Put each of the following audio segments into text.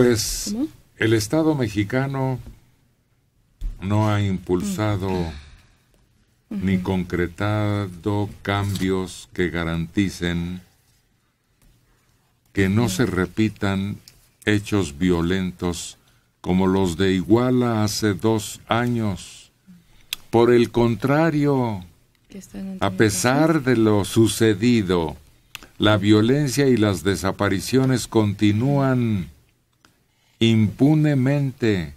Pues el Estado mexicano no ha impulsado mm. ni concretado cambios que garanticen que no se repitan hechos violentos como los de Iguala hace dos años. Por el contrario, a pesar de lo sucedido, la violencia y las desapariciones continúan impunemente.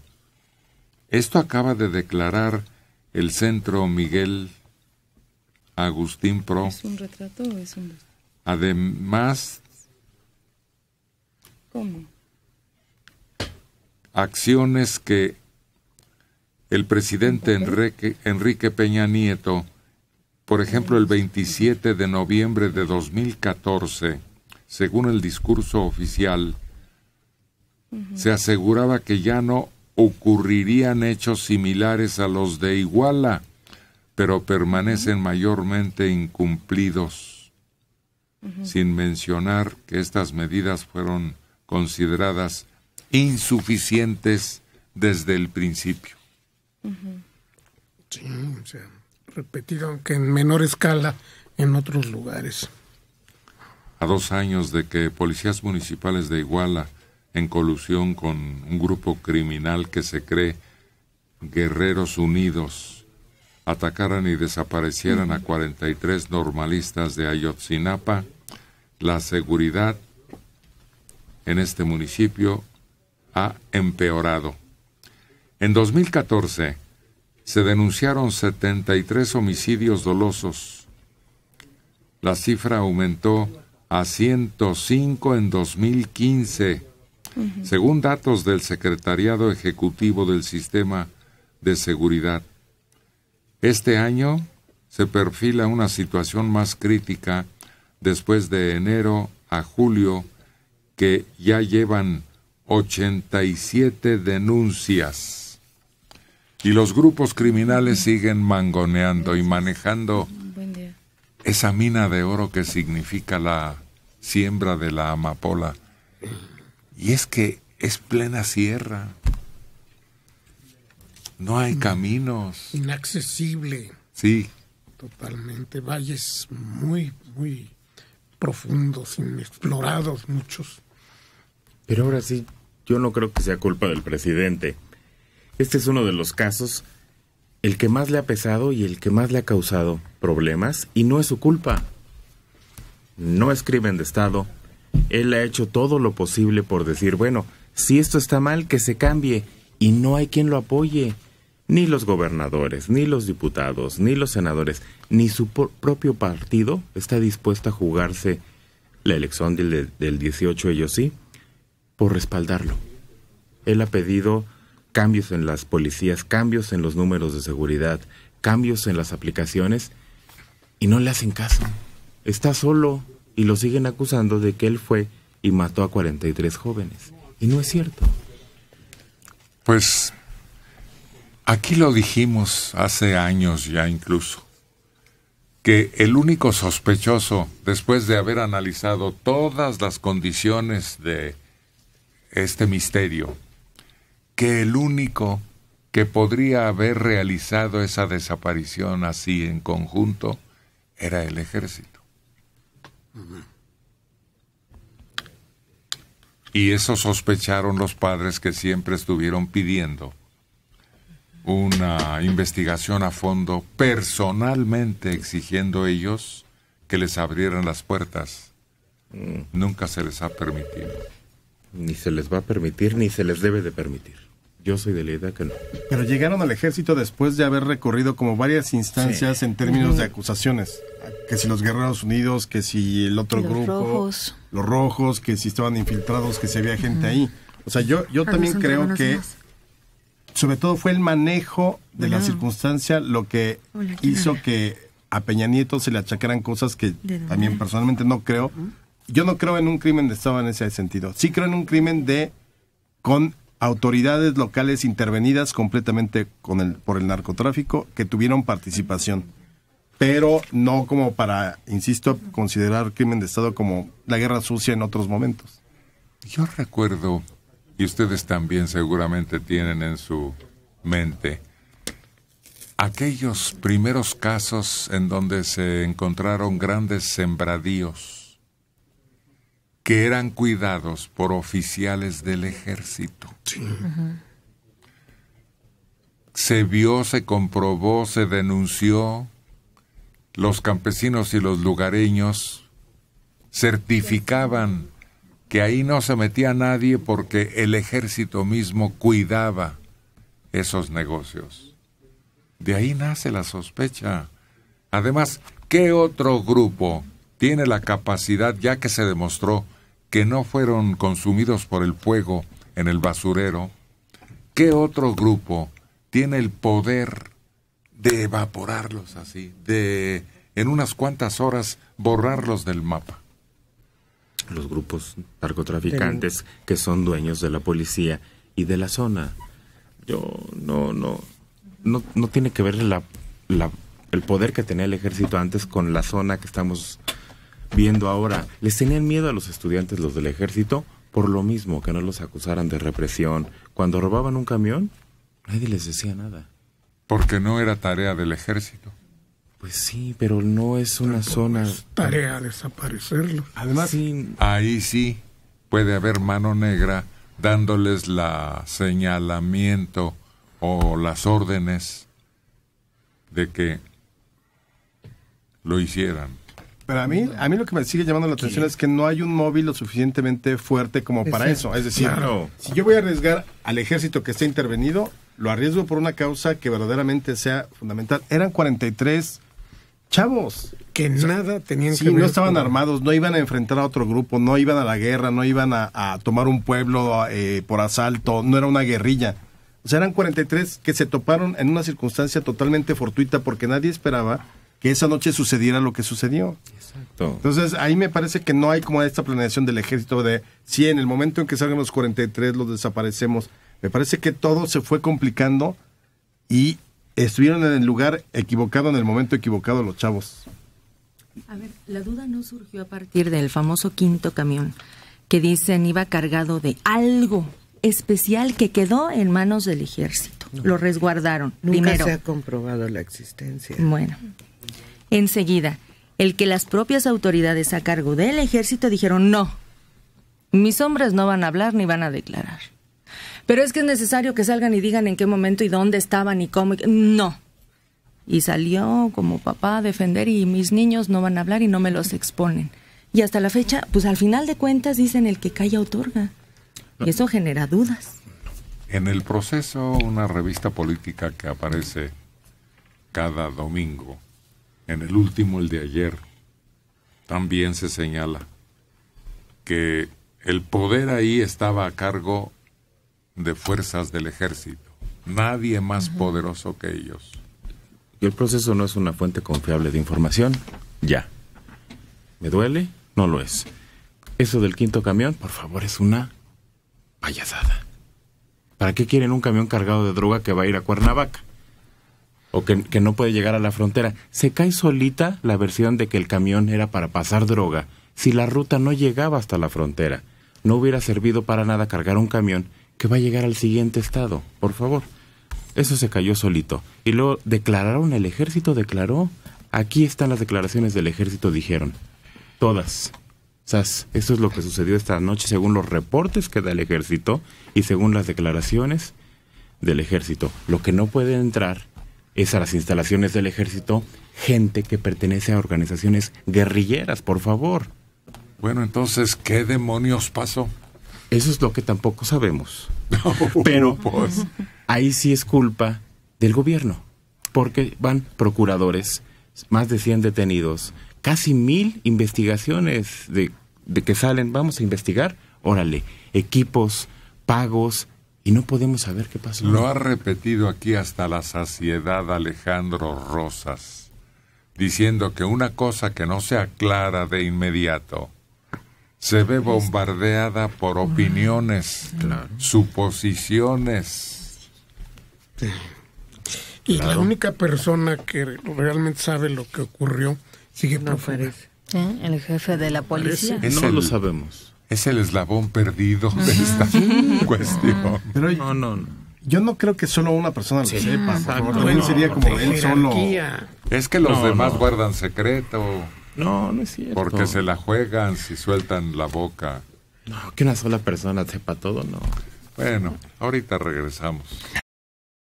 Esto acaba de declarar el centro Miguel Agustín Pro. ¿Es un retrato es un... Además... Acciones que el presidente Enrique, Enrique Peña Nieto, por ejemplo, el 27 de noviembre de 2014, según el discurso oficial, se aseguraba que ya no ocurrirían hechos similares a los de Iguala, pero permanecen mayormente incumplidos, sin mencionar que estas medidas fueron consideradas insuficientes desde el principio. Sí, o sea, repetido, aunque en menor escala, en otros lugares. A dos años de que policías municipales de Iguala en colusión con un grupo criminal que se cree Guerreros Unidos, atacaran y desaparecieran a 43 normalistas de Ayotzinapa, la seguridad en este municipio ha empeorado. En 2014 se denunciaron 73 homicidios dolosos. La cifra aumentó a 105 en 2015 según datos del Secretariado Ejecutivo del Sistema de Seguridad, este año se perfila una situación más crítica después de enero a julio que ya llevan 87 denuncias. Y los grupos criminales siguen mangoneando y manejando esa mina de oro que significa la siembra de la amapola y es que es plena sierra. No hay mm. caminos. Inaccesible. Sí. Totalmente. Valles muy, muy profundos, inexplorados muchos. Pero ahora sí, yo no creo que sea culpa del presidente. Este es uno de los casos el que más le ha pesado y el que más le ha causado problemas y no es su culpa. No es crimen de Estado, él ha hecho todo lo posible por decir, bueno, si esto está mal, que se cambie, y no hay quien lo apoye. Ni los gobernadores, ni los diputados, ni los senadores, ni su propio partido está dispuesto a jugarse la elección del, del 18, ellos sí, por respaldarlo. Él ha pedido cambios en las policías, cambios en los números de seguridad, cambios en las aplicaciones, y no le hacen caso. Está solo, y lo siguen acusando de que él fue y mató a 43 jóvenes. Y no es cierto. Pues aquí lo dijimos hace años ya incluso, que el único sospechoso, después de haber analizado todas las condiciones de este misterio, que el único que podría haber realizado esa desaparición así en conjunto era el ejército. Y eso sospecharon los padres que siempre estuvieron pidiendo una investigación a fondo, personalmente exigiendo ellos que les abrieran las puertas. Mm. Nunca se les ha permitido. Ni se les va a permitir, ni se les debe de permitir. Yo soy de la idea que no. Pero llegaron al ejército después de haber recorrido como varias instancias en términos de acusaciones. Que si los Guerreros Unidos, que si el otro grupo. Los rojos, que si estaban infiltrados, que si había gente ahí. O sea, yo, yo también creo que sobre todo fue el manejo de la circunstancia lo que hizo que a Peña Nieto se le achacaran cosas que también personalmente no creo. Yo no creo en un crimen de Estado en ese sentido. Sí creo en un crimen de con autoridades locales intervenidas completamente con el, por el narcotráfico que tuvieron participación, pero no como para, insisto, considerar crimen de Estado como la guerra sucia en otros momentos. Yo recuerdo, y ustedes también seguramente tienen en su mente, aquellos primeros casos en donde se encontraron grandes sembradíos que eran cuidados por oficiales del ejército. Se vio, se comprobó, se denunció. Los campesinos y los lugareños certificaban que ahí no se metía nadie porque el ejército mismo cuidaba esos negocios. De ahí nace la sospecha. Además, ¿qué otro grupo tiene la capacidad, ya que se demostró, que no fueron consumidos por el fuego en el basurero, ¿qué otro grupo tiene el poder de evaporarlos así, de en unas cuantas horas borrarlos del mapa? Los grupos narcotraficantes que son dueños de la policía y de la zona. Yo no, no, no, tiene que ver el poder que tenía el ejército antes con la zona que estamos viendo ahora. Les tenían miedo a los estudiantes los del ejército por lo mismo que no los acusaran de represión. Cuando robaban un camión, nadie les decía nada. Porque no era tarea del ejército. Pues sí, pero no es una zona... tarea desaparecerlo. Además, ahí sí puede haber mano negra dándoles la señalamiento o las órdenes de que lo hicieran. Pero a mí, a mí lo que me sigue llamando la atención es que no hay un móvil lo suficientemente fuerte como para eso. Es decir, si yo voy a arriesgar al ejército que esté intervenido, lo arriesgo por una causa que verdaderamente sea fundamental. Eran 43 chavos. Que nada tenían no estaban armados, no iban a enfrentar a otro grupo, no iban a la guerra, no iban a, tomar un pueblo eh, por asalto, no era una guerrilla. O sea, eran 43 que se toparon en una circunstancia totalmente fortuita porque nadie esperaba que esa noche sucediera lo que sucedió. Entonces, ahí me parece que no hay como esta planeación del ejército de si en el momento en que salgan los 43 los desaparecemos. Me parece que todo se fue complicando y estuvieron en el lugar equivocado, en el momento equivocado los chavos. A ver, la duda no surgió a partir del famoso quinto camión que dicen iba cargado de algo especial que quedó en manos del ejército. Lo resguardaron. Nunca primero. se ha comprobado la existencia. Bueno, enseguida el que las propias autoridades a cargo del ejército dijeron no. Mis hombres no van a hablar ni van a declarar. Pero es que es necesario que salgan y digan en qué momento y dónde estaban y cómo. No. Y salió como papá a defender y mis niños no van a hablar y no me los exponen. Y hasta la fecha, pues al final de cuentas dicen el que calla otorga. Y eso genera dudas. En el proceso, una revista política que aparece cada domingo en el último, el de ayer, también se señala que el poder ahí estaba a cargo de fuerzas del ejército, nadie más poderoso que ellos. Y el proceso no es una fuente confiable de información, ya. ¿Me duele? No lo es. Eso del quinto camión, por favor, es una payasada. ¿Para qué quieren un camión cargado de droga que va a ir a Cuernavaca? o que, no puede llegar a la frontera. Se cae solita la versión de que el camión era para pasar droga si la ruta no llegaba hasta la frontera. No hubiera servido para nada cargar un camión que va a llegar al siguiente estado, por favor. Eso se cayó solito. Y luego declararon, el ejército declaró. Aquí están las declaraciones del ejército, dijeron. Todas. Sas, eso es lo que sucedió esta noche según los reportes que da el ejército y según las declaraciones del ejército. Lo que no puede entrar es a las instalaciones del ejército gente que pertenece a organizaciones guerrilleras, por favor. Bueno, entonces, ¿qué demonios pasó? Eso es lo que tampoco sabemos. Pero pues. ahí sí es culpa del gobierno, porque van procuradores, más de 100 detenidos, casi mil investigaciones de, de que salen, vamos a investigar, órale, equipos, pagos, y no podemos saber qué pasó. Lo ha repetido aquí hasta la saciedad Alejandro Rosas, diciendo que una cosa que no se aclara de inmediato se ve bombardeada por opiniones, suposiciones. Y la única persona que realmente sabe lo que ocurrió sigue no ¿Eh? El jefe de la policía. no lo sabemos es el eslabón perdido de ah, esta cuestión. Ah. Pero no, no, Yo no creo que solo una persona lo sepa. sería como él solo. Es que los demás guardan secreto. No, no es cierto. Porque se la juegan si sueltan la boca. No, que una sola persona sepa todo, no. Bueno, ahorita regresamos.